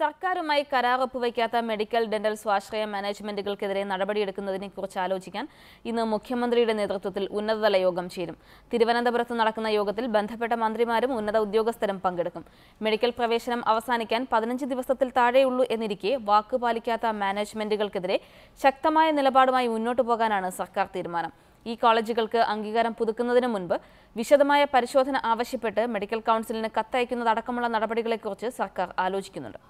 സർക്കാരുമായി കരാർ ഒപ്പുവയ്ക്കാത്ത medical dental സ്വാശ്രയ മാനേജ്മെന്റുകൾക്കെതിരെ നടപടിയെടുക്കുന്നതിനെ കുറിച്ച് ആലോചിക്കാൻ ഇന്ന് മുഖ്യമന്ത്രിയുടെ നേതൃത്വത്തിൽ ഉന്നതതല യോഗം ചേരും തിരുവനന്തപുരത്ത് നടക്കുന്ന യോഗത്തിൽ ബന്ധപ്പെട്ട മന്ത്രിമാരും ഉന്നത ഉദ്യോഗസ്ഥരും പങ്കെടുക്കും മെഡിക്കൽ പ്രവേശനം അവസാനിക്കാൻ പതിനഞ്ച് ദിവസത്തിൽ താഴെയുള്ളൂ എന്നിരിക്കെ വാക്ക് പാലിക്കാത്ത മാനേജ്മെന്റുകൾക്കെതിരെ ശക്തമായ നിലപാടുമായി മുന്നോട്ടു പോകാനാണ് സർക്കാർ തീരുമാനം ഈ കോളേജുകൾക്ക് അംഗീകാരം പുതുക്കുന്നതിന് മുൻപ് വിശദമായ പരിശോധന ആവശ്യപ്പെട്ട് മെഡിക്കൽ കൗൺസിലിന് കത്തയക്കുന്നതടക്കമുള്ള നടപടികളെക്കുറിച്ച് സർക്കാർ ആലോചിക്കുന്നുണ്ട്